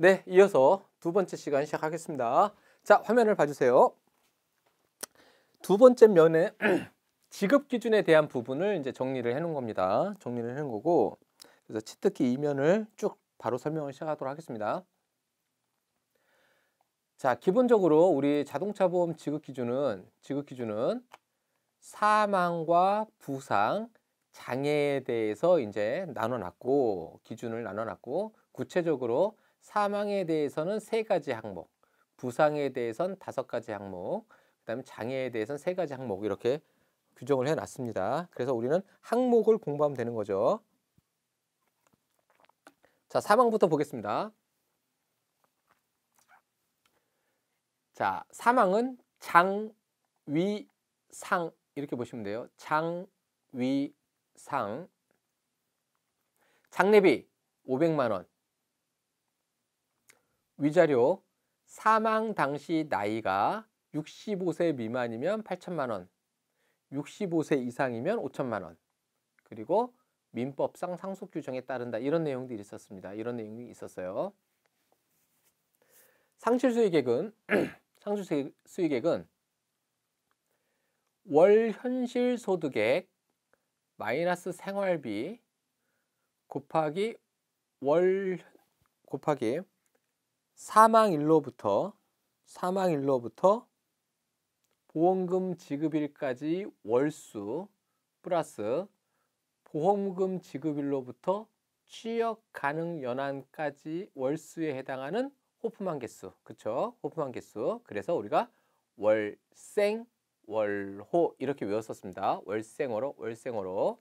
네, 이어서 두 번째 시간 시작하겠습니다. 자, 화면을 봐주세요. 두 번째 면에 지급 기준에 대한 부분을 이제 정리를 해놓은 겁니다. 정리를 해놓은 거고 그래서 치트키 이면을 쭉 바로 설명을 시작하도록 하겠습니다. 자, 기본적으로 우리 자동차 보험 지급 기준은 지급 기준은 사망과 부상, 장애에 대해서 이제 나눠놨고 기준을 나눠놨고 구체적으로 사망에 대해서는 세 가지 항목, 부상에 대해선 다섯 가지 항목, 그다음에 장애에 대해선 세 가지 항목 이렇게 규정을 해놨습니다. 그래서 우리는 항목을 공부하면 되는 거죠. 자, 사망부터 보겠습니다. 자, 사망은 장, 위, 상 이렇게 보시면 돼요. 장, 위, 상 장례비 500만 원, 위자료 사망 당시 나이가 65세 미만이면 8천만 원, 65세 이상이면 5천만 원, 그리고 민법상 상속 규정에 따른다 이런 내용들이 있었습니다. 이런 내용이 있었어요. 상실수익액은 상실수익액은 월 현실 소득액 마이너스 생활비 곱하기 월 곱하기 사망일로부터 사망일로부터 보험금 지급일까지 월수 플러스 보험금 지급일로부터 취업 가능 연한까지 월수에 해당하는 호프만 개수. 그쵸? 호프만 개수. 그래서 우리가 월생, 월호 이렇게 외웠었습니다. 월생어로, 월생어로.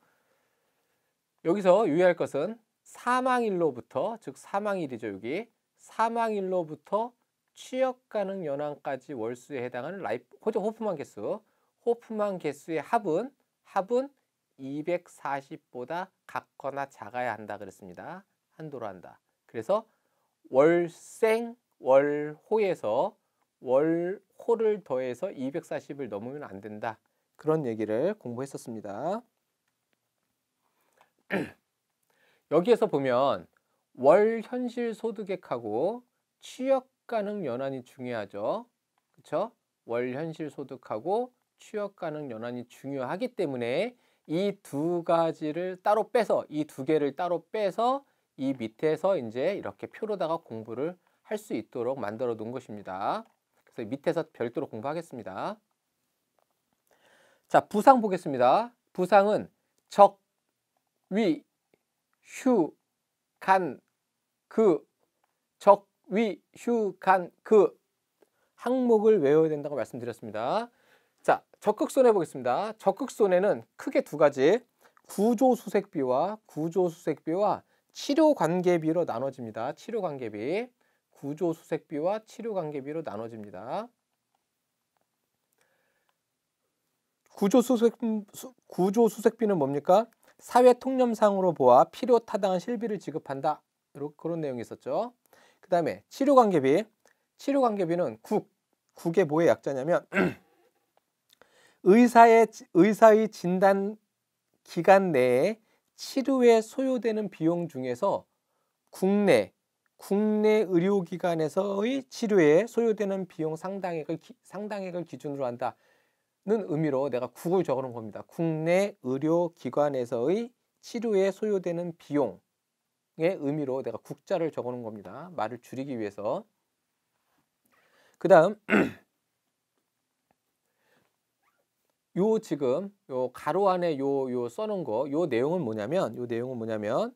여기서 유의할 것은 사망일로부터, 즉 사망일이죠, 여기. 사망일로부터 취업 가능 연한까지 월수에 해당하는 라이프 호주 호프만 개수 호프만 개수의 합은 합은 240보다 같거나 작아야 한다 그랬습니다. 한도로 한다. 그래서 월생 월호에서 월호를 더해서 240을 넘으면 안 된다. 그런 얘기를 공부했었습니다. 여기에서 보면 월 현실 소득액하고 취업 가능 연한이 중요하죠. 그렇죠? 월 현실 소득하고 취업 가능 연한이 중요하기 때문에 이 두 가지를 따로 빼서 이 두 개를 따로 빼서 이 밑에서 이제 이렇게 표로다가 공부를 할 수 있도록 만들어 놓은 것입니다. 그래서 밑에서 별도로 공부하겠습니다. 자, 부상 보겠습니다. 부상은 적, 위, 휴, 간, 그, 적, 위, 휴, 간, 그 항목을 외워야 된다고 말씀드렸습니다. 자, 적극 손해 보겠습니다. 적극 손해는 크게 두 가지 구조 수색비와 구조 수색비와 치료 관계비로 나눠집니다. 치료 관계비. 구조 수색비와 치료 관계비로 나눠집니다. 구조 수색 구조 수색비는 뭡니까? 사회 통념상으로 보아 필요 타당한 실비를 지급한다. 그런 내용이 있었죠. 그 다음에 치료관계비. 치료관계비는 국. 국의 뭐의 약자냐면 의사의, 의사의 진단 기간 내에 치료에 소요되는 비용 중에서 국내, 국내 의료기관에서의 치료에 소요되는 비용 상당액을, 기, 상당액을 기준으로 한다는 의미로 내가 국을 적어놓은 겁니다. 국내 의료기관에서의 치료에 소요되는 비용 의미로 내가 국자를 적어놓은 겁니다. 말을 줄이기 위해서. 그 다음 요 지금 요 가로 안에 요 요 써놓은 거 요 내용은 뭐냐면 요 내용은 뭐냐면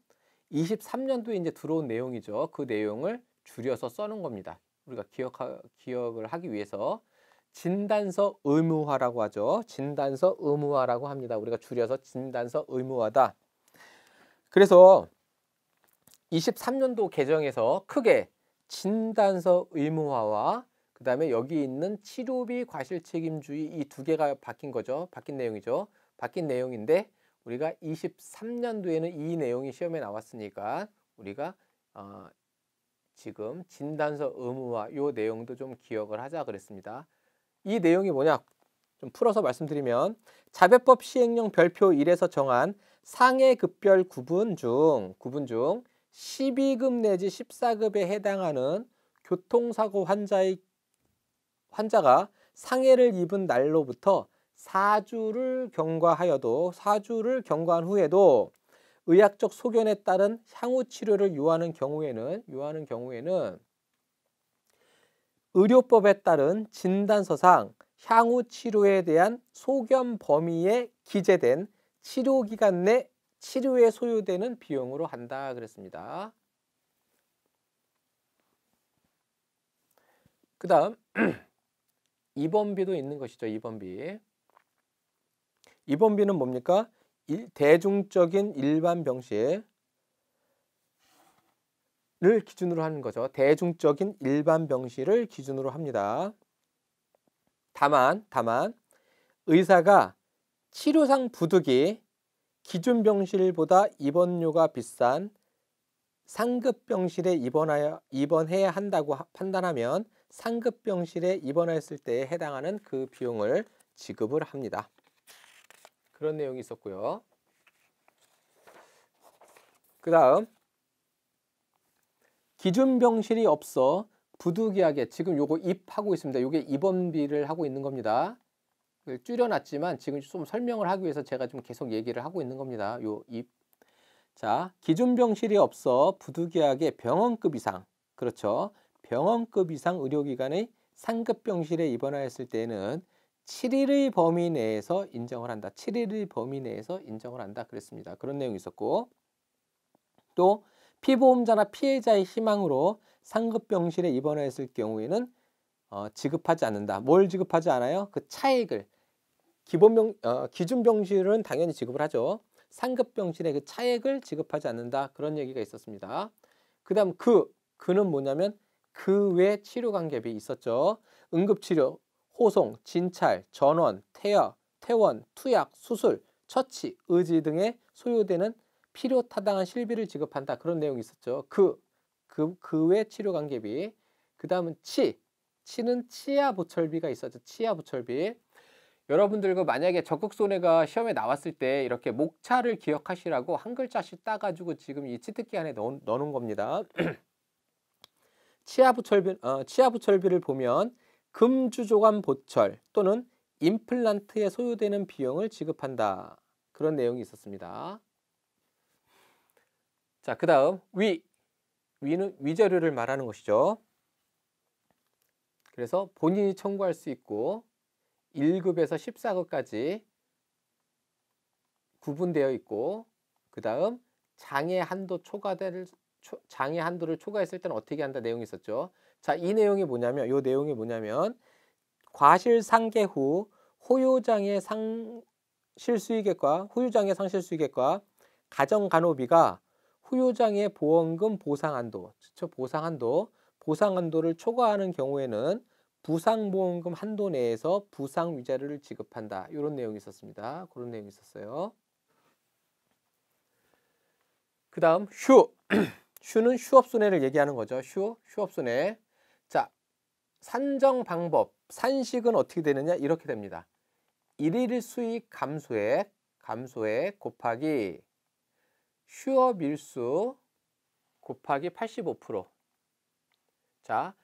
23년도에 이제 들어온 내용이죠. 그 내용을 줄여서 써놓은 겁니다. 우리가 기억하, 기억을 하기 위해서 진단서 의무화라고 하죠. 진단서 의무화라고 합니다. 우리가 줄여서 진단서 의무화다. 그래서 23년도 개정에서 크게 진단서 의무화와 그 다음에 여기 있는 치료비 과실 책임주의 이 두 개가 바뀐 거죠. 바뀐 내용이죠. 바뀐 내용인데 우리가 23년도에는 이 내용이 시험에 나왔으니까 우리가 어, 지금 진단서 의무화 요 내용도 좀 기억을 하자 그랬습니다. 이 내용이 뭐냐? 좀 풀어서 말씀드리면 자배법 시행령 별표 1에서 정한 상해 급별 구분 중 구분 중 12급 내지 14급에 해당하는 교통사고 환자의 환자가 상해를 입은 날로부터 4주를 경과하여도 4주를 경과한 후에도 의학적 소견에 따른 향후 치료를 요하는 경우에는 요하는 경우에는 의료법에 따른 진단서상 향후 치료에 대한 소견 범위에 기재된 치료 기간 내 치료에 소요되는 비용으로 한다 그랬습니다. 그 다음 입원비도 있는 것이죠. 입원비. 입원비는 뭡니까? 일, 대중적인 일반 병실 을 기준으로 하는 거죠. 대중적인 일반 병실을 기준으로 합니다. 다만 다만 의사가 치료상 부득이 기준 병실보다 입원료가 비싼 상급 병실에 입원하여 입원해야 한다고 판단하면 상급 병실에 입원했을 때에 해당하는 그 비용을 지급을 합니다. 그런 내용이 있었고요. 그 다음 기준 병실이 없어 부득이하게 지금 요거 입하고 있습니다. 요게 입원비를 하고 있는 겁니다. 그 줄여놨지만 지금 좀 설명을 하기 위해서 제가 좀 계속 얘기를 하고 있는 겁니다. 요 입. 자, 기준 병실이 없어 부득이하게 병원급 이상, 그렇죠. 병원급 이상 의료기관의 상급 병실에 입원하였을 때는 7일의 범위 내에서 인정을 한다. 7일의 범위 내에서 인정을 한다. 그랬습니다. 그런 내용이 있었고 또 피보험자나 피해자의 희망으로 상급 병실에 입원하였을 경우에는 어, 지급하지 않는다. 뭘 지급하지 않아요? 그 차액을 기본병 어, 기준 병실은 당연히 지급을 하죠. 상급 병실의 그 차액을 지급하지 않는다 그런 얘기가 있었습니다. 그다음 그 그는 뭐냐면 그 외 치료 관계비 있었죠. 응급치료, 호송, 진찰, 전원, 태아, 퇴원, 투약, 수술, 처치, 의지 등에 소요되는 필요 타당한 실비를 지급한다 그런 내용이 있었죠. 그 그그외 치료 관계비 그 다음은 치 치는 치아 보철비가 있었죠. 치아 보철비 여러분들 그 만약에 적극 손해가 시험에 나왔을 때 이렇게 목차를 기억하시라고 한 글자씩 따가지고 지금 이 치트키 안에 넣어, 넣어 겁니다. 치아부철비, 어, 치아부철비를 보면 금주조관 보철 또는 임플란트에 소요되는 비용을 지급한다. 그런 내용이 있었습니다. 자, 그 다음 위. 위는 위자료를 말하는 것이죠. 그래서 본인이 청구할 수 있고 1급에서 14급까지 구분되어 있고 그 다음 장애 한도 초과될 장애 한도를 초과했을 때는 어떻게 한다 내용이 있었죠. 자, 이 내용이 뭐냐면 요 내용이 뭐냐면 과실 상계 후 호요장의 상실 수익액과 호요장의 상실 수익액과 가정 간호비가 후유장의 보험금 보상한도, 즉 보상한도, 보상한도를 초과하는 경우에는 부상보험금 한도 내에서 부상위자료를 지급한다. 이런 내용이 있었습니다. 그런 내용이 있었어요. 그 다음 휴. 휴는 휴업순회를 얘기하는 거죠. 휴, 휴업순회 자, 산정 방법, 산식은 어떻게 되느냐? 이렇게 됩니다. 일일 수익 감소액, 감소액 곱하기 휴업일수 곱하기 85%. 자,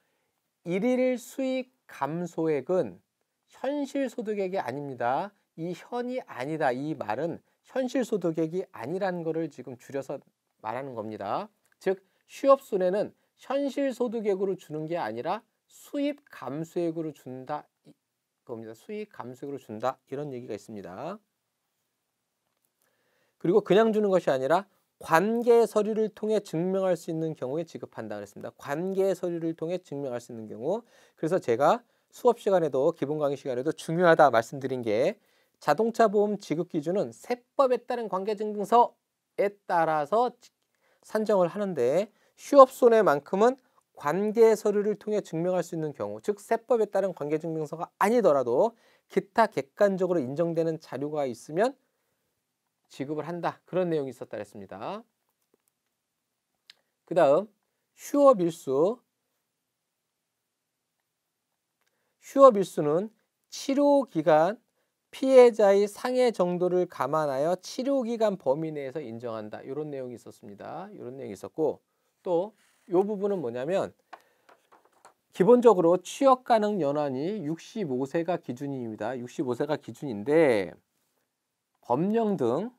일일 수익 감소액은 현실소득액이 아닙니다. 이 현이 아니다. 이 말은 현실소득액이 아니라는 것을 지금 줄여서 말하는 겁니다. 즉 취업손해는 현실소득액으로 주는 게 아니라 수입 감소액으로 준다 겁니다. 수익 감소액으로 준다 이런 얘기가 있습니다. 그리고 그냥 주는 것이 아니라 관계 서류를 통해 증명할 수 있는 경우에 지급한다 그랬습니다. 관계 서류를 통해 증명할 수 있는 경우. 그래서 제가 수업 시간에도 기본 강의 시간에도 중요하다 말씀드린 게 자동차 보험 지급 기준은 세법에 따른 관계 증명서에 따라서 산정을 하는데 휴업 손해만큼은 관계 서류를 통해 증명할 수 있는 경우 즉 세법에 따른 관계 증명서가 아니더라도 기타 객관적으로 인정되는 자료가 있으면 지급을 한다. 그런 내용이 있었다 했습니다그 다음 휴업일수휴업일수는 치료기간 피해자의 상해 정도를 감안하여 치료기간 범위 내에서 인정한다. 이런 내용이 있었습니다. 이런 내용이 있었고 또 이 부분은 뭐냐면 기본적으로 취업 가능 연한이 65세가 기준입니다. 65세가 기준인데 법령 등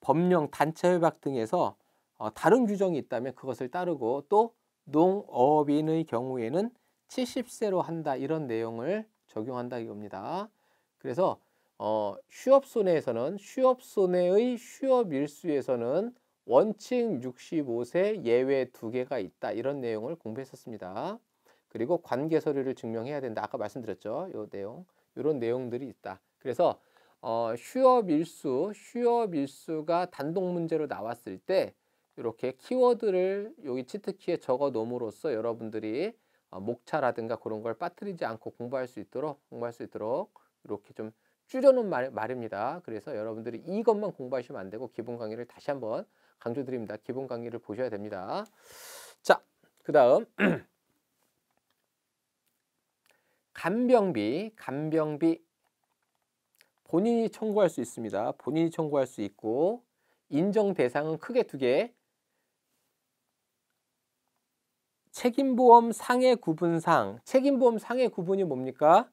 법령, 단체협약 등에서 어, 다른 규정이 있다면 그것을 따르고 또 농업인의 경우에는 70세로 한다 이런 내용을 적용한다 이겁니다. 그래서 어, 휴업손해에서는 휴업손해의 휴업일수에서는 원칙 65세 예외 두 개가 있다 이런 내용을 공부했었습니다. 그리고 관계 서류를 증명해야 된다. 아까 말씀드렸죠. 요 내용. 이런 내용들이 있다. 그래서 어, 쉬어 밀수, 쉬어 밀수가 단독 문제로 나왔을 때 이렇게 키워드를 여기 치트키에 적어 놓음으로써 여러분들이 어, 목차라든가 그런 걸 빠뜨리지 않고 공부할 수 있도록 공부할 수 있도록 이렇게 좀 줄여놓은 말, 말입니다. 그래서 여러분들이 이것만 공부하시면 안 되고 기본 강의를 다시 한번 강조드립니다. 기본 강의를 보셔야 됩니다. 자, 그 다음 간병비, 간병비 본인이 청구할 수 있습니다. 본인이 청구할 수 있고 인정 대상은 크게 두 개. 책임보험 상해 구분상. 책임보험 상해 구분이 뭡니까?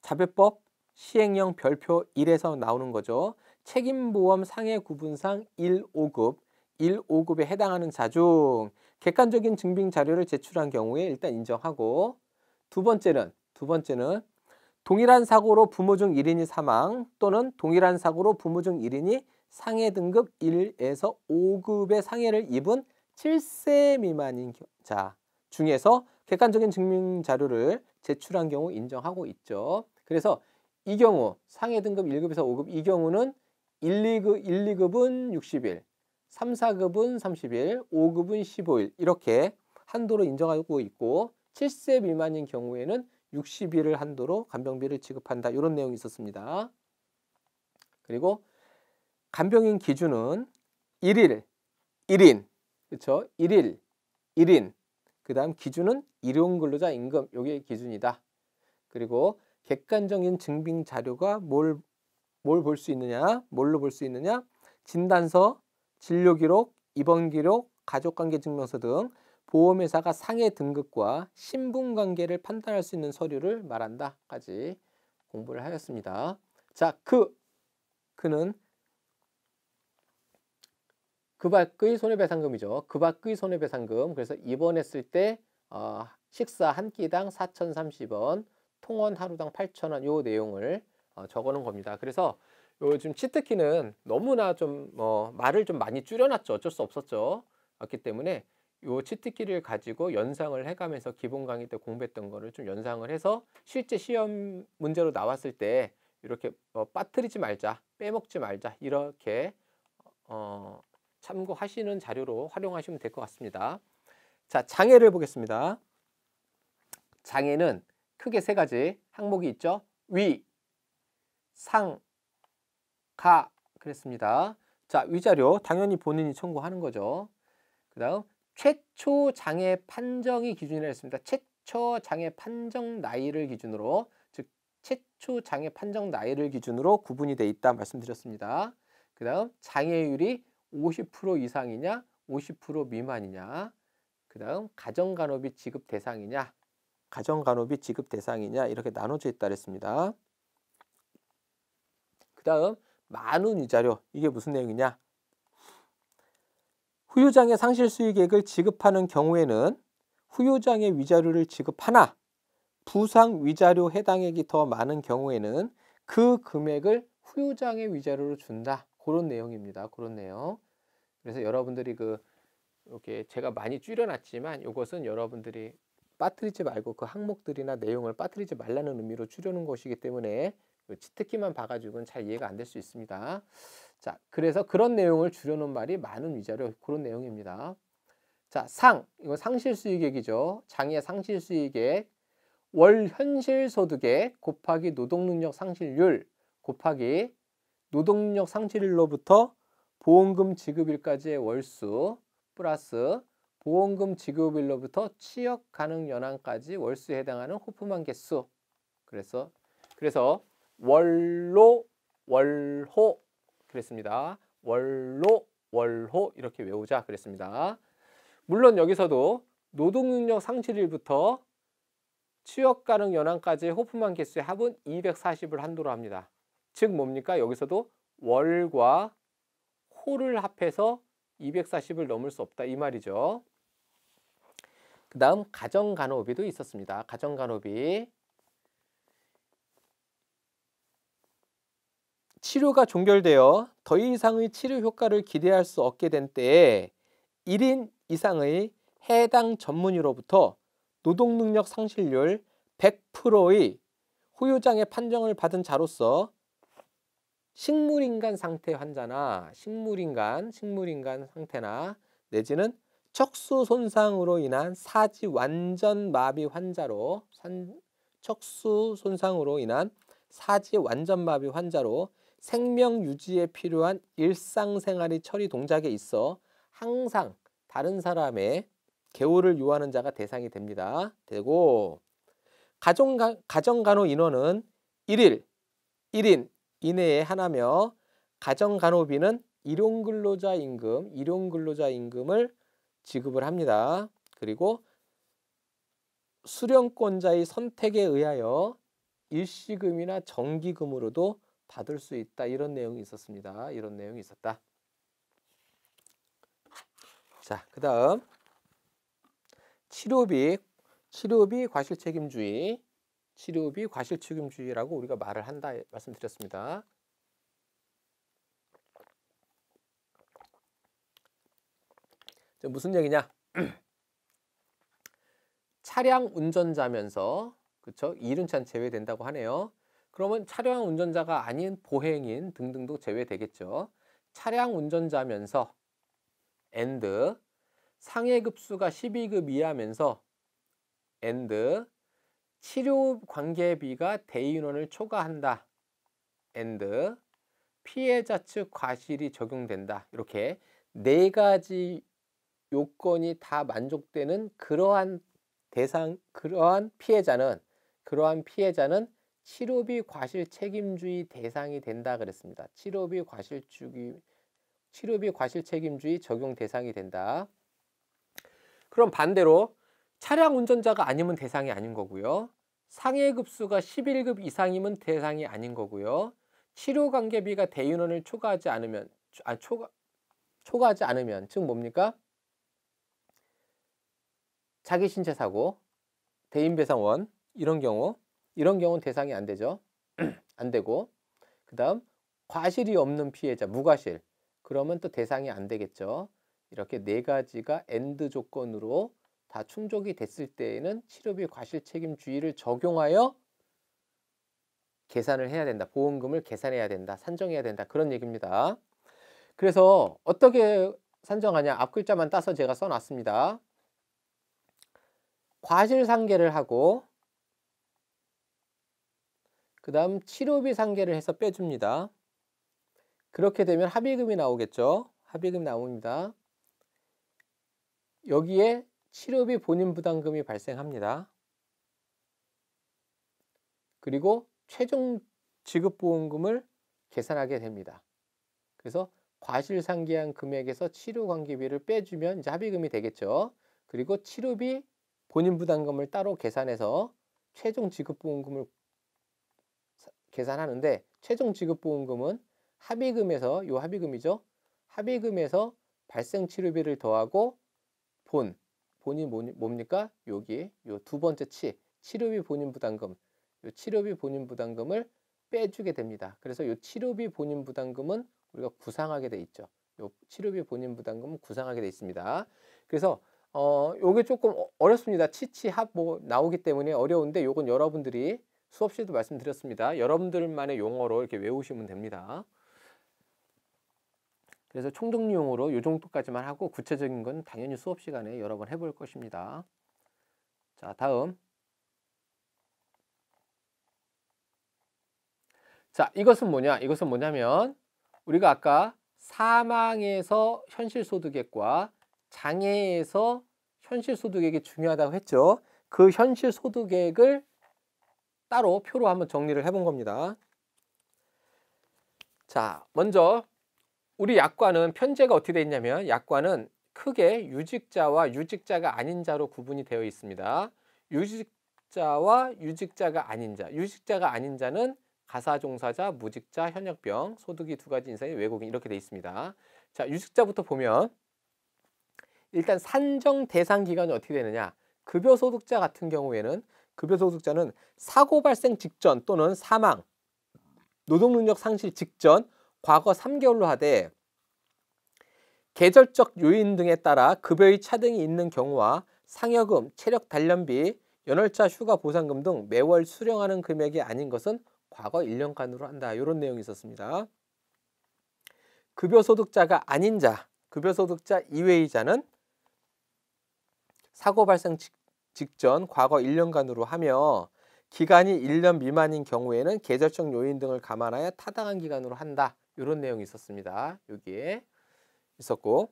자배법 시행령 별표 1에서 나오는 거죠. 책임보험 상해 구분상 1, 5급, 1, 5급에 해당하는 자중 객관적인 증빙 자료를 제출한 경우에 일단 인정하고 두 번째는 두 번째는 동일한 사고로 부모 중 1인이 사망 또는 동일한 사고로 부모 중 1인이 상해 등급 1에서 5급의 상해를 입은 7세 미만인 자 중에서 객관적인 증명 자료를 제출한 경우 인정하고 있죠. 그래서 이 경우 상해 등급 1급에서 5급 이 경우는 1, 2급, 1, 2급은 60일, 3, 4급은 30일, 5급은 15일 이렇게 한도로 인정하고 있고 7세 미만인 경우에는 60일을 한도로 간병비를 지급한다. 이런 내용이 있었습니다. 그리고 간병인 기준은 1일, 1인, 그렇죠? 1일, 1인. 그 다음 기준은 일용 근로자 임금, 이게 기준이다. 그리고 객관적인 증빙 자료가 뭘 뭘 볼 수 있느냐, 뭘로 볼 수 있느냐, 진단서, 진료 기록, 입원 기록, 가족관계 증명서 등 보험회사가 상해 등급과 신분 관계를 판단할 수 있는 서류를 말한다까지 공부를 하였습니다. 자, 그 그는 그 밖의 손해배상금이죠. 그 밖의 손해배상금. 그래서 입원했을 때 어, 식사 한 끼당 4,030원, 통원 하루당 8,000원 요 내용을 어, 적어놓은 겁니다. 그래서 요즘 치트키는 너무나 좀 어, 말을 좀 많이 줄여놨죠. 어쩔 수 없었죠. 그렇기 때문에 요 치트키를 가지고 연상을 해가면서 기본 강의 때 공부했던 거를 좀 연상을 해서 실제 시험 문제로 나왔을 때 이렇게 어, 빠뜨리지 말자, 빼먹지 말자 이렇게 어, 참고하시는 자료로 활용하시면 될 것 같습니다. 자, 장애를 보겠습니다. 장애는 크게 세 가지 항목이 있죠. 위, 상, 가 그랬습니다. 자, 위자료 당연히 본인이 청구하는 거죠. 그 다음 최초 장애 판정이 기준이라 했습니다. 최초 장애 판정 나이를 기준으로 즉 최초 장애 판정 나이를 기준으로 구분이 돼 있다 말씀드렸습니다. 그 다음 장애율이 50% 이상이냐 50% 미만이냐 그 다음 가정간호비 지급 대상이냐 가정간호비 지급 대상이냐 이렇게 나눠져 있다 그랬습니다. 그 다음 만원 이자료 이게 무슨 내용이냐 후유장의 상실 수익액을 지급하는 경우에는 후유장의 위자료를 지급하나 부상 위자료 해당액이 더 많은 경우에는 그 금액을 후유장의 위자료로 준다. 그런 내용입니다. 그런 내용. 그래서 여러분들이 그 이렇게 제가 많이 줄여놨지만 이것은 여러분들이 빠뜨리지 말고 그 항목들이나 내용을 빠뜨리지 말라는 의미로 줄여놓은 것이기 때문에 그 치트키만 봐가지고는 잘 이해가 안 될 수 있습니다. 자, 그래서 그런 내용을 줄여놓은 말이 많은 위자료 그런 내용입니다. 자, 상, 이거 상실수익액이죠. 장의 상실수익액, 월 현실소득액 곱하기 노동능력 상실률 곱하기 노동력 상실률로부터 보험금 지급일까지의 월수 플러스 보험금 지급일로부터 취업 가능 연한까지 월수에 해당하는 호프만 개수. 그래서 그래서 월로 월호 그랬습니다. 월로, 월호 이렇게 외우자 그랬습니다. 물론 여기서도 노동능력 상실일부터 취업 가능 연한까지 호프만 개수의 합은 240을 한도로 합니다. 즉 뭡니까? 여기서도 월과 호를 합해서 240을 넘을 수 없다 이 말이죠. 그 다음 가정간호비도 있었습니다. 가정간호비 치료가 종결되어 더 이상의 치료 효과를 기대할 수 없게 된 때에 1인 이상의 해당 전문의로부터 노동능력 상실률 100%의 후유장애 판정을 받은 자로서 식물인간 상태 환자나 식물인간, 식물인간 상태나 내지는 척수 손상으로 인한 사지 완전 마비 환자로 산, 척수 손상으로 인한 사지 완전 마비 환자로 생명 유지에 필요한 일상생활의 처리 동작에 있어 항상 다른 사람의 개호를 요하는 자가 대상이 됩니다. 되고 가정가, 가정간호 인원은 1일 1인 이내에 하나며 가정간호비는 일용근로자 임금, 일용근로자 임금을 지급을 합니다. 그리고 수령권자의 선택에 의하여 일시금이나 정기금으로도 받을 수 있다 이런 내용이 있었습니다. 이런 내용이 있었다. 자, 그다음 치료비 치료비 과실책임주의 치료비 과실책임주의라고 우리가 말을 한다 말씀드렸습니다. 무슨 얘기냐? 차량 운전자면서 그쵸? 이륜차는 제외된다고 하네요. 그러면 차량 운전자가 아닌 보행인 등등도 제외되겠죠. 차량 운전자면서 and 상해 급수가 12급 이하면서 and 치료 관계비가 대인원을 초과한다 and 피해자 측 과실이 적용된다 이렇게 네 가지 요건이 다 만족되는 그러한 대상 그러한 피해자는 그러한 피해자는 치료비 과실 책임주의 대상이 된다 그랬습니다. 치료비 과실 주기 치료비 과실 책임주의 적용 대상이 된다. 그럼 반대로 차량 운전자가 아니면 대상이 아닌 거고요. 상해 급수가 11급 이상이면 대상이 아닌 거고요. 치료 관계비가 대인원을 초과하지 않으면 아 초과 초과하지 않으면 즉 뭡니까? 자기 신체 사고, 대인 배상원 이런 경우 이런 경우는 대상이 안 되죠. 안 되고 그 다음 과실이 없는 피해자 무과실 그러면 또 대상이 안 되겠죠. 이렇게 네 가지가 엔드 조건으로 다 충족이 됐을 때에는 치료비 과실 책임주의를 적용하여 계산을 해야 된다. 보험금을 계산해야 된다. 산정해야 된다. 그런 얘기입니다. 그래서 어떻게 산정하냐. 앞 글자만 따서 제가 써놨습니다. 과실상계를 하고 그 다음 치료비 상계를 해서 빼줍니다. 그렇게 되면 합의금이 나오겠죠. 합의금 나옵니다. 여기에 치료비 본인 부담금이 발생합니다. 그리고 최종 지급보험금을 계산하게 됩니다. 그래서 과실상계한 금액에서 치료관계비를 빼주면 이제 합의금이 되겠죠. 그리고 치료비 본인 부담금을 따로 계산해서 최종 지급보험금을 계산하는데 최종 지급보험금은 합의금에서 요 합의금이죠. 합의금에서 발생 치료비를 더하고 본 본이 뭐, 뭡니까? 여기 요 두 번째 치 치료비 본인 부담금 요 치료비 본인 부담금을 빼주게 됩니다. 그래서 요 치료비 본인 부담금은 우리가 구상하게 돼 있죠. 요 치료비 본인 부담금은 구상하게 돼 있습니다. 그래서 어 요게 조금 어, 어렵습니다. 치치합 뭐 나오기 때문에 어려운데 요건 여러분들이 수업 시에도 말씀드렸습니다. 여러분들만의 용어로 이렇게 외우시면 됩니다. 그래서 총정리 용어로 요 정도까지만 하고 구체적인 건 당연히 수업 시간에 여러 번 해볼 것입니다. 자, 다음. 자, 이것은 뭐냐? 이것은 뭐냐면 우리가 아까 사망에서 현실소득액과 장애에서 현실소득액이 중요하다고 했죠. 그 현실소득액을 따로 표로 한번 정리를 해본 겁니다. 자, 먼저 우리 약관은 편제가 어떻게 되어 있냐면 약관은 크게 유직자와 유직자가 아닌 자로 구분이 되어 있습니다. 유직자와 유직자가 아닌 자, 유직자가 아닌 자는 가사종사자, 무직자, 현역병, 소득이 두 가지 인상의 외국인 이렇게 되어 있습니다. 자, 유직자부터 보면 일단 산정 대상 기간이 어떻게 되느냐? 급여소득자 같은 경우에는 급여소득자는 사고 발생 직전 또는 사망, 노동능력 상실 직전 과거 3개월로 하되 계절적 요인 등에 따라 급여의 차등이 있는 경우와 상여금, 체력 단련비, 연월차 휴가 보상금 등 매월 수령하는 금액이 아닌 것은 과거 1년간으로 한다. 이런 내용이 있었습니다. 급여소득자가 아닌 자, 급여소득자 이외의 자는 사고 발생 직 직전 과거 1년간으로 하며 기간이 1년 미만인 경우에는 계절적 요인 등을 감안하여 타당한 기간으로 한다. 이런 내용이 있었습니다. 여기에 있었고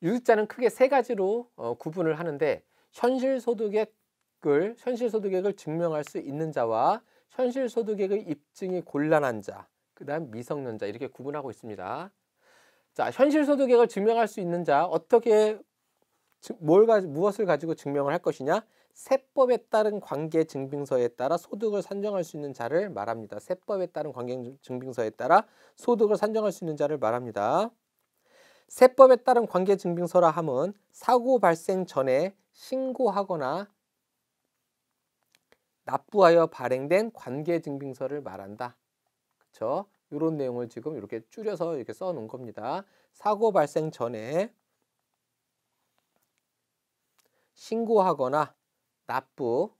유급자는 크게 세 가지로 어, 구분을 하는데 현실소득액을 현실소득액을 증명할 수 있는 자와 현실소득액의 입증이 곤란한 자, 그 다음 미성년자 이렇게 구분하고 있습니다. 자, 현실소득액을 증명할 수 있는 자 어떻게 뭘가 무엇을 가지고 증명을 할 것이냐? 세법에 따른 관계 증빙서에 따라 소득을 산정할 수 있는 자를 말합니다. 세법에 따른 관계 증빙서에 따라 소득을 산정할 수 있는 자를 말합니다. 세법에 따른 관계 증빙서라 함은 사고 발생 전에 신고하거나 납부하여 발행된 관계 증빙서를 말한다. 그렇죠? 이런 내용을 지금 이렇게 줄여서 이렇게 써 놓은 겁니다. 사고 발생 전에 신고하거나 납부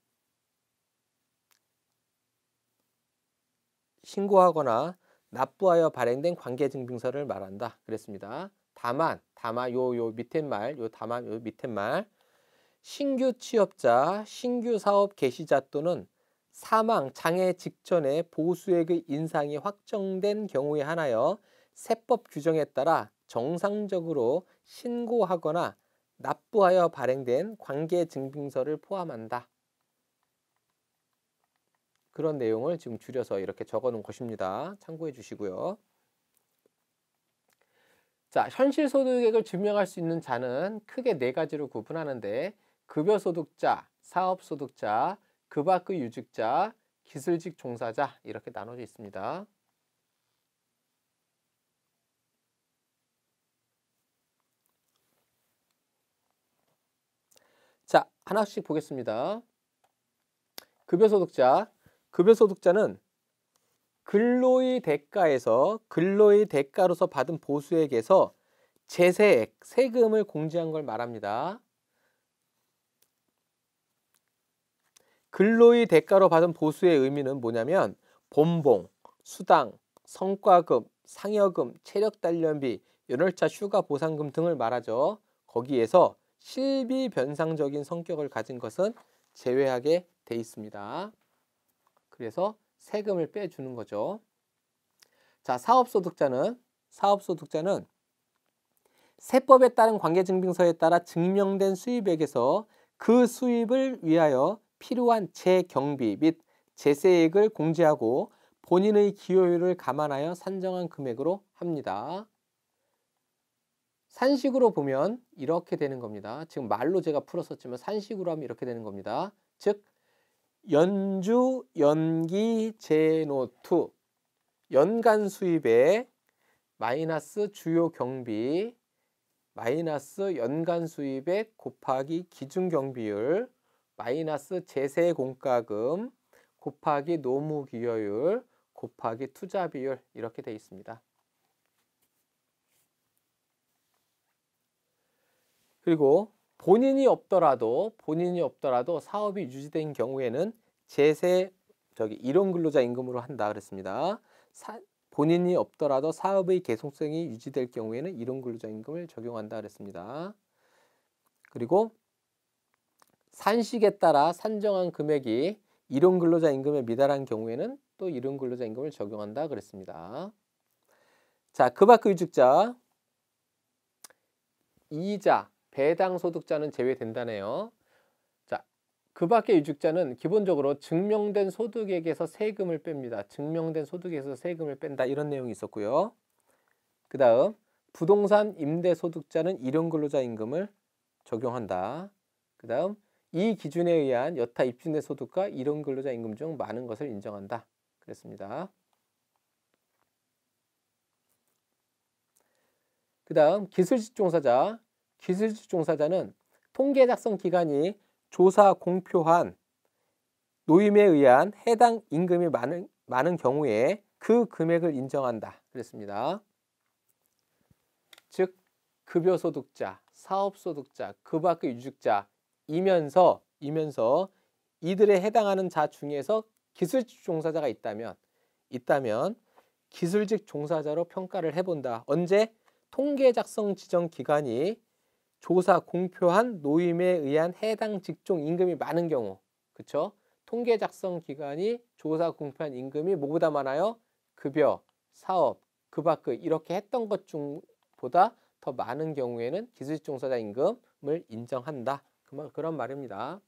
신고하거나 납부하여 발행된 관계증빙서를 말한다. 그랬습니다. 다만, 다만 요 요 밑에 말, 요 다만 요 밑에 말 신규 취업자, 신규 사업 개시자 또는 사망, 장애 직전에 보수액의 그 인상이 확정된 경우에 한하여 세법 규정에 따라 정상적으로 신고하거나 납부하여 발행된 관계증빙서를 포함한다. 그런 내용을 지금 줄여서 이렇게 적어놓은 것입니다. 참고해 주시고요. 자, 현실소득액을 증명할 수 있는 자는 크게 네 가지로 구분하는데 급여소득자, 사업소득자, 그 밖의 유직자, 기술직 종사자 이렇게 나눠져 있습니다. 하나씩 보겠습니다. 급여소득자. 급여소득자는 근로의 대가에서 근로의 대가로서 받은 보수액에서 제세액, 세금을 공제한 걸 말합니다. 근로의 대가로 받은 보수의 의미는 뭐냐면 본봉, 수당, 성과금, 상여금, 체력단련비, 연월차 휴가 보상금 등을 말하죠. 거기에서 실비 변상적인 성격을 가진 것은 제외하게 돼 있습니다. 그래서 세금을 빼주는 거죠. 자, 사업소득자는 사업소득자는 세법에 따른 관계증빙서에 따라 증명된 수입액에서 그 수입을 위하여 필요한 재경비 및 제세액을 공제하고 본인의 기여율을 감안하여 산정한 금액으로 합니다. 산식으로 보면 이렇게 되는 겁니다. 지금 말로 제가 풀었었지만 산식으로 하면 이렇게 되는 겁니다. 즉 연주, 연기, 제노투 연간 수입의 마이너스 주요 경비 마이너스 연간 수입액 곱하기 기준 경비율 마이너스 제세 공과금 곱하기 노무 기여율 곱하기 투자 비율 이렇게 되어 있습니다. 그리고 본인이 없더라도 본인이 없더라도 사업이 유지된 경우에는 제세 저기 이원 근로자 임금으로 한다 그랬습니다. 사, 본인이 없더라도 사업의 계속성이 유지될 경우에는 이원 근로자 임금을 적용한다 그랬습니다. 그리고 산식에 따라 산정한 금액이 이원 근로자 임금에 미달한 경우에는 또이원 근로자 임금을 적용한다 그랬습니다. 자, 그 밖의 유직자 이자 배당 소득자는 제외된다네요. 자, 그 밖의 유직자는 기본적으로 증명된 소득액에서 세금을 뺍니다. 증명된 소득에서 세금을 뺀다 이런 내용이 있었고요. 그 다음 부동산 임대소득자는 일용근로자 임금을 적용한다. 그 다음 이 기준에 의한 여타 입주내 소득과 일용근로자 임금 중 많은 것을 인정한다. 그랬습니다. 그 다음 기술직종사자 기술직 종사자는 통계 작성 기관이 조사 공표한 노임에 의한 해당 임금이 많은, 많은 경우에 그 금액을 인정한다. 그랬습니다. 즉 급여소득자, 사업소득자, 그 밖의 유직자 이면서 이면서 이들에 해당하는 자 중에서 기술직 종사자가 있다면 있다면 기술직 종사자로 평가를 해본다. 언제? 통계 작성 지정 기간이 조사 공표한 노임에 의한 해당 직종 임금이 많은 경우 그쵸? 통계 작성 기간이 조사 공표한 임금이 뭐보다 많아요? 급여, 사업, 그 밖의 이렇게 했던 것 중보다 더 많은 경우에는 기술직종사자 임금을 인정한다. 그만 그런 말입니다.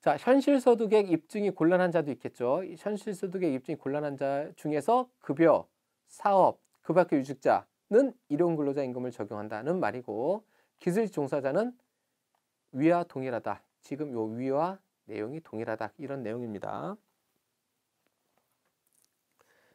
자, 현실소득액 입증이 곤란한 자도 있겠죠. 현실소득액 입증이 곤란한 자 중에서 급여, 사업, 그 밖의 유직자 는 일용 근로자 임금을 적용한다는 말이고 기술 종사자는 위와 동일하다. 지금 요 위와 내용이 동일하다. 이런 내용입니다.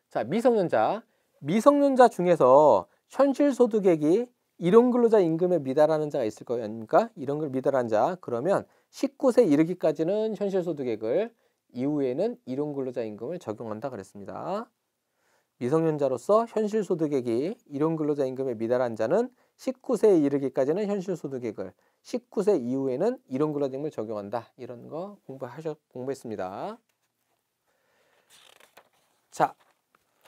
자, 미성년자. 미성년자 중에서 현실소득액이 일용 근로자 임금에 미달하는 자가 있을 거예요. 니까 이런 걸 미달한 자. 그러면 19세 이르기까지는 현실소득액을 이후에는 일용 근로자 임금을 적용한다 그랬습니다. 미성년자로서 현실소득액이 일용근로자 임금에 미달한 자는 19세에 이르기까지는 현실소득액을 19세 이후에는 일용근로자임금을 적용한다. 이런 거 공부하셨, 공부했습니다. 자,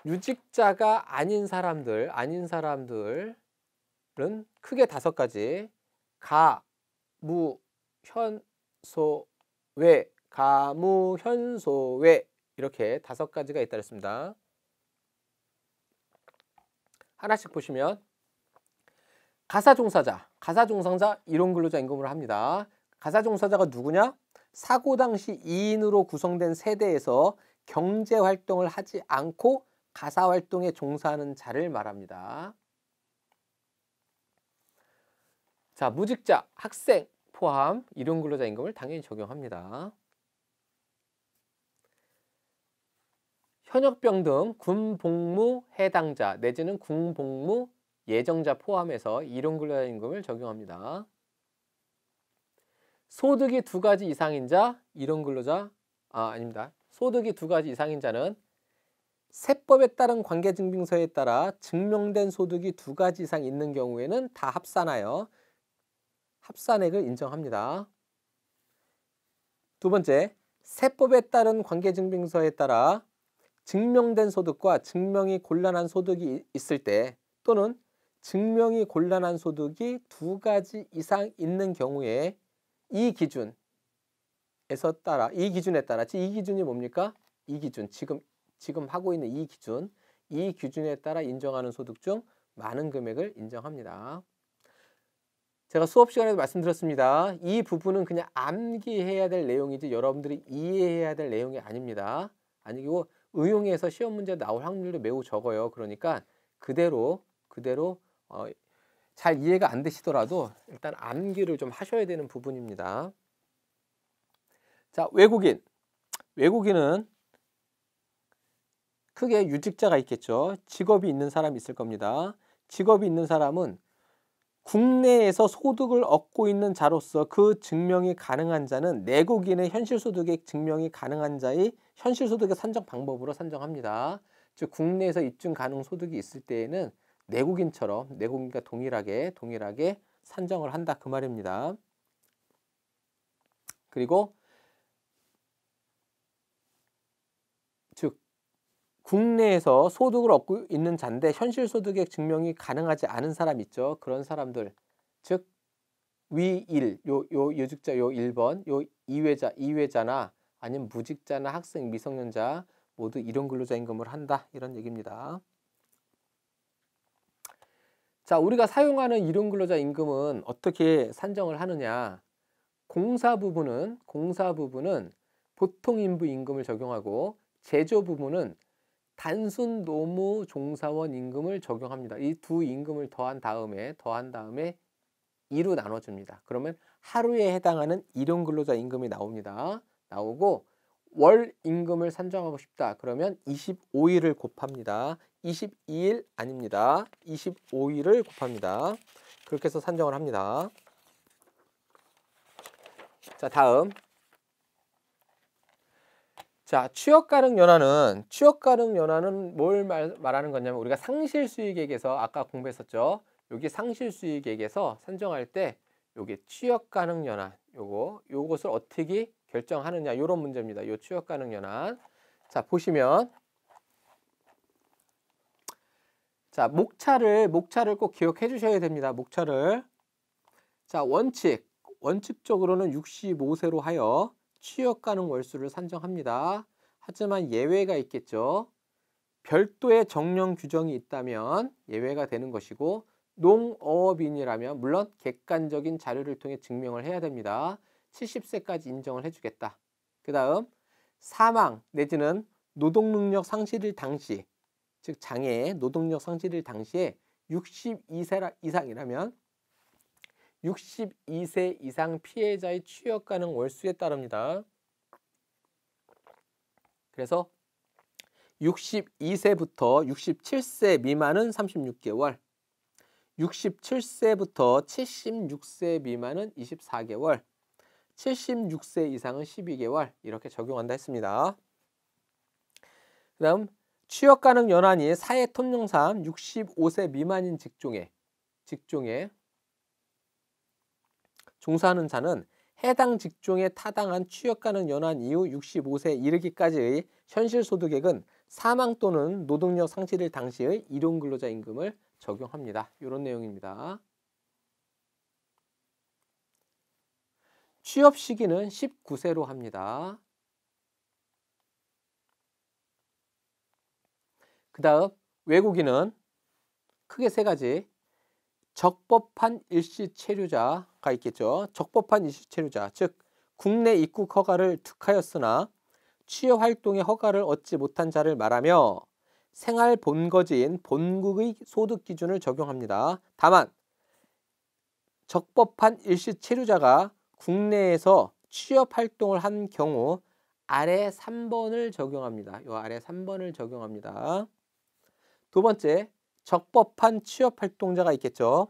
유직자가 아닌 사람들, 아닌 사람들은 크게 다섯 가지 가, 무, 현, 소, 외, 가, 무, 현, 소, 외 이렇게 다섯 가지가 있다 그랬습니다. 하나씩 보시면 가사 종사자, 가사 종사자 이원 근로자 임금으로 합니다. 가사 종사자가 누구냐? 사고 당시 이인으로 구성된 세대에서 경제 활동을 하지 않고 가사 활동에 종사하는 자를 말합니다. 자, 무직자, 학생 포함 일용 근로자 임금을 당연히 적용합니다. 현역병 등 군복무 해당자 내지는 군복무 예정자 포함해서 일용근로자임금을 적용합니다. 소득이 두 가지 이상인 자, 일용근로자, 아, 아닙니다. 소득이 두 가지 이상인 자는 세법에 따른 관계증빙서에 따라 증명된 소득이 두 가지 이상 있는 경우에는 다 합산하여 합산액을 인정합니다. 두 번째, 세법에 따른 관계증빙서에 따라 증명된 소득과 증명이 곤란한 소득이 있을 때 또는 증명이 곤란한 소득이 두 가지 이상 있는 경우에 이 기준에서 따라 이 기준에 따라 이 기준이 뭡니까? 이 기준 지금 지금 하고 있는 이 기준 이 기준에 따라 인정하는 소득 중 많은 금액을 인정합니다. 제가 수업 시간에도 말씀드렸습니다. 이 부분은 그냥 암기해야 될 내용이지 여러분들이 이해해야 될 내용이 아닙니다. 아니고 의용에서 시험 문제 나올 확률도 매우 적어요. 그러니까 그대로 그대로 어, 잘 이해가 안 되시더라도 일단 암기를 좀 하셔야 되는 부분입니다. 자, 외국인. 외국인은 크게 유직자가 있겠죠. 직업이 있는 사람이 있을 겁니다. 직업이 있는 사람은 국내에서 소득을 얻고 있는 자로서 그 증명이 가능한 자는 내국인의 현실소득의 증명이 가능한 자의 현실소득의 산정 방법으로 산정합니다. 즉 국내에서 입증 가능 소득이 있을 때에는 내국인처럼 내국인과 동일하게 동일하게 산정을 한다 그 말입니다. 그리고 국내에서 소득을 얻고 있는 잔데 현실 소득의 증명이 가능하지 않은 사람 있죠. 그런 사람들 즉 위일 요요 요직자 요1번요2회자2회자나 아니면 무직자나 학생 미성년자 모두 일용 근로자 임금을 한다 이런 얘기입니다. 자 우리가 사용하는 일용 근로자 임금은 어떻게 산정을 하느냐 공사 부분은 공사 부분은 보통 인부 임금을 적용하고 제조 부분은 단순 노무 종사원 임금을 적용합니다. 이 두 임금을 더한 다음에 더한 다음에 2로 나눠줍니다. 그러면 하루에 해당하는 일용 근로자 임금이 나옵니다. 나오고 월 임금을 산정하고 싶다. 그러면 25일을 곱합니다. 22일 아닙니다. 25일을 곱합니다. 그렇게 해서 산정을 합니다. 자 다음 자, 취업가능 연한은 취업가능 연한은 뭘 말, 말하는 거냐면 우리가 상실 수익액에서 아까 공부했었죠. 여기 상실 수익액에서 산정할 때 요게 취업가능 연한 요거 요것을 어떻게 결정하느냐 요런 문제입니다. 요 취업가능 연한. 자, 보시면 자, 목차를 목차를 꼭 기억해 주셔야 됩니다. 목차를. 자, 원칙. 원칙적으로는 65세로 하여 취업 가능 월수를 산정합니다. 하지만 예외가 있겠죠. 별도의 정령 규정이 있다면 예외가 되는 것이고 농어업인이라면 물론 객관적인 자료를 통해 증명을 해야 됩니다. 70세까지 인정을 해주겠다. 그 다음 사망 내지는 노동능력 상실일 당시 즉장애 노동력 상실일 당시에 62세 이상이라면 62세 이상 피해자의 취업 가능 월수에 따릅니다. 그래서 62세부터 67세 미만은 36개월, 67세부터 76세 미만은 24개월, 76세 이상은 12개월 이렇게 적용한다 했습니다. 그 다음 취업 가능 연한이 사회 통영상 65세 미만인 직종에 직종에 종사하는 자는 해당 직종에 타당한 취업가능 연한 이후 65세 이르기까지의 현실소득액은 사망 또는 노동력 상실일 당시의 일용근로자 임금을 적용합니다. 이런 내용입니다. 취업 시기는 19세로 합니다. 그 다음 외국인은 크게 세 가지 적법한 일시 체류자가 있겠죠. 적법한 일시 체류자, 즉 국내 입국 허가를 특하였으나 취업 활동의 허가를 얻지 못한 자를 말하며 생활 본거지인 본국의 소득 기준을 적용합니다. 다만 적법한 일시 체류자가 국내에서 취업 활동을 한 경우 아래 3번을 적용합니다. 요 아래 3번을 적용합니다. 두 번째, 적법한 취업 활동자가 있겠죠.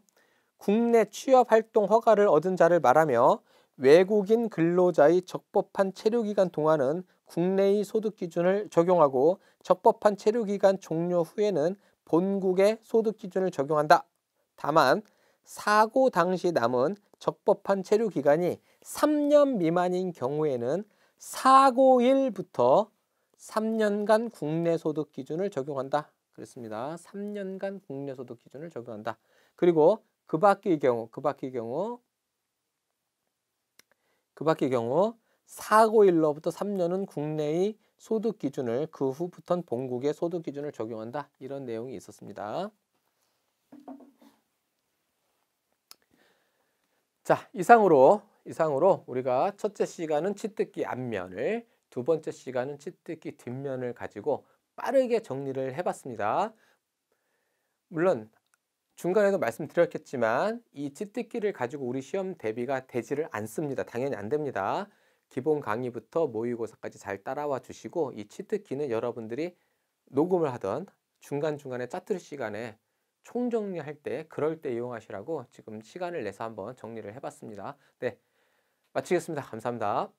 국내 취업 활동 허가를 얻은 자를 말하며 외국인 근로자의 적법한 체류기간 동안은 국내의 소득 기준을 적용하고 적법한 체류기간 종료 후에는 본국의 소득 기준을 적용한다. 다만 사고 당시 남은 적법한 체류기간이 3년 미만인 경우에는 사고일부터 3년간 국내 소득 기준을 적용한다. 그렇습니다. 3년간 국내소득 기준을 적용한다. 그리고 그 밖의 경우, 그 밖의 경우, 그 밖의 경우 사고일로부터 3년은 국내의 소득 기준을 그 후부터는 본국의 소득 기준을 적용한다. 이런 내용이 있었습니다. 자, 이상으로 이상으로 우리가 첫째 시간은 치트기 앞면을 두 번째 시간은 치트기 뒷면을 가지고 빠르게 정리를 해봤습니다. 물론 중간에도 말씀드렸겠지만 이 찌뜯기를 가지고 우리 시험 대비가 되지를 않습니다. 당연히 안 됩니다. 기본 강의부터 모의고사까지 잘 따라와 주시고 이 치트키는 여러분들이 녹음을 하던 중간중간에 짜투리 시간에 총정리할 때 그럴 때 이용하시라고 지금 시간을 내서 한번 정리를 해봤습니다. 네, 마치겠습니다. 감사합니다.